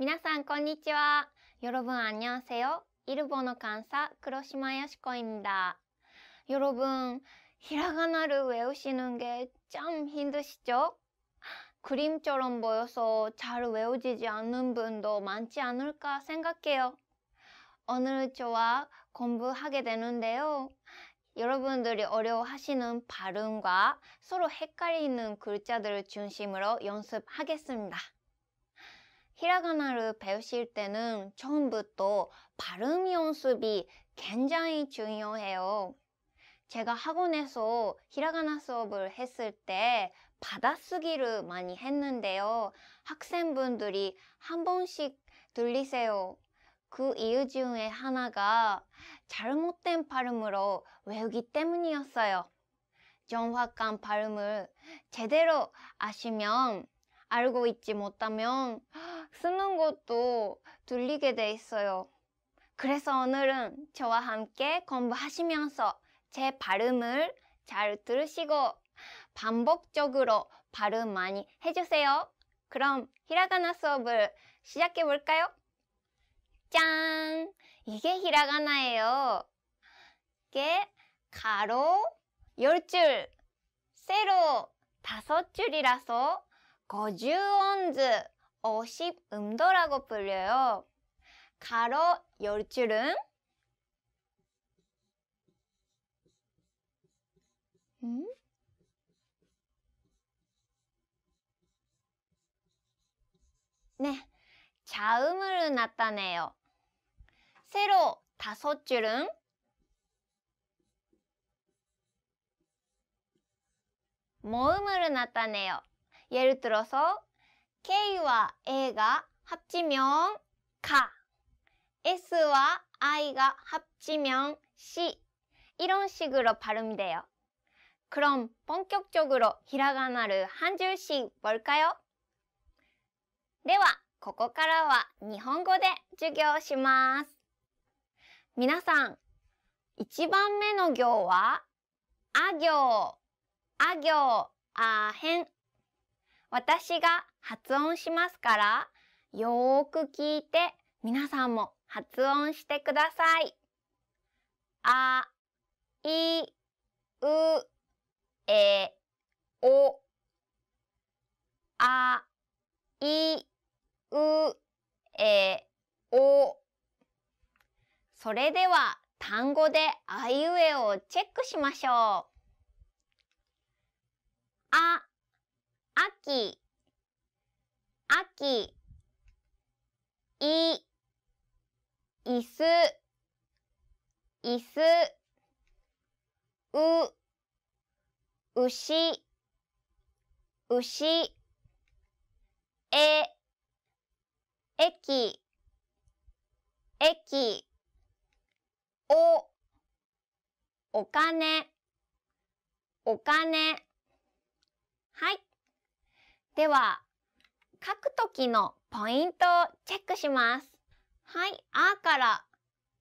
皆さん 건니치와 여러분 안녕하세요. 일본어 강사 크로시마 요시코입니 여러분 히라가나를 외우시는 게 참 힘드시죠? 그림처럼 보여서 잘 외우지지 않는 분도 많지 않을까 생각해요. 오늘 저와 공부하게 되는데요. 여러분들이 어려워하시는 발음과 서로 헷갈리는 글자들을 중심으로 연습하겠습니다. 히라가나를 배우실 때는 처음부터 발음 연습이 굉장히 중요해요. 제가 학원에서 히라가나 수업을 했을 때 받아쓰기를 많이 했는데요. 학생분들이 한 번씩 들리세요. 그 이유 중에 하나가 잘못된 발음으로 외우기 때문이었어요. 정확한 발음을 제대로 아시면 알고 있지 못하면 쓰는 것도 들리게 돼 있어요. 그래서 오늘은 저와 함께 공부하시면서 제 발음을 잘 들으시고 반복적으로 발음 많이 해주세요. 그럼 히라가나 수업을 시작해 볼까요? 짠! 이게 히라가나예요. 이게 가로 10줄, 세로 5줄이라서 거0원즈 어십 음도라고 불려요. 가로 열주름 음? 네, 자음으로 나타내요. 세로 다섯 주름 모음으로 나타내요. 예를 들어서 ケイは A が8ミョンか。S は I が8ミョン C。いろんしぐろパルミでよ。クロン、ポンキョクチョグロ、ひらがなる、ハンジューシー、ボルカよ。では、ここからは日本語で授業します。みなさん、一番目の行は、あ行、あ行、あへん。私が発音しますから、よーく聞いて皆さんも発音してください。あ、い、う、え、お。あ、い、う、え、お。それでは単語であいうえをチェックしましょう。あ、あき、あき、い、いす、いす、う、うし、うし、え、えき、えき、お、お金、お金。はい。では、書くときのポイントをチェックします。はい、あから、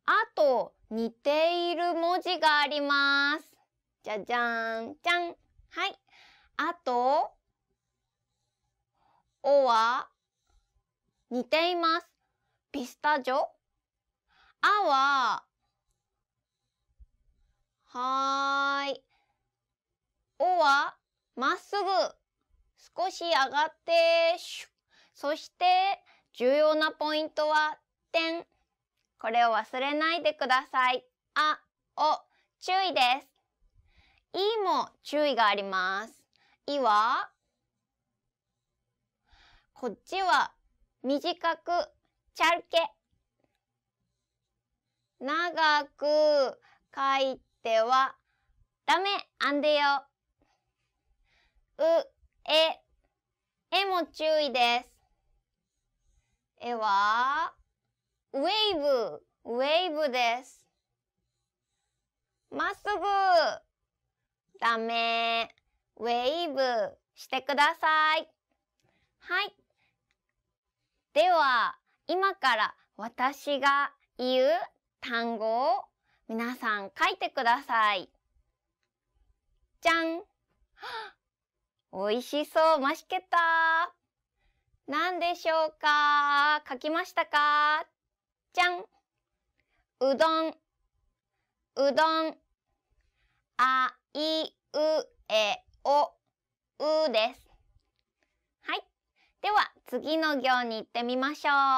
あと似ている文字があります。じゃじゃーん、じゃん。はい。あと、おは似ています。ピスタジョ。あは、はーい。おはまっすぐ。少し上がって、シュッ。そして、重要なポイントは、点。これを忘れないでください。あ、お、注意です。いも注意があります。いは、こっちは短く、ちゃるけ。長く書いては、ダメ、あんでよ。う、え、えも注意です。えは、ウェーブ、ウェーブです。まっすぐ。ダメ。ウェーブしてください。はい。では、今から私が言う単語を皆さん書いてください。じゃん。は美味しそう、マシケタ何でしょうか書きましたかじゃんうどん、うどん。あいうえおうです。はい。では、次の行に行ってみましょう。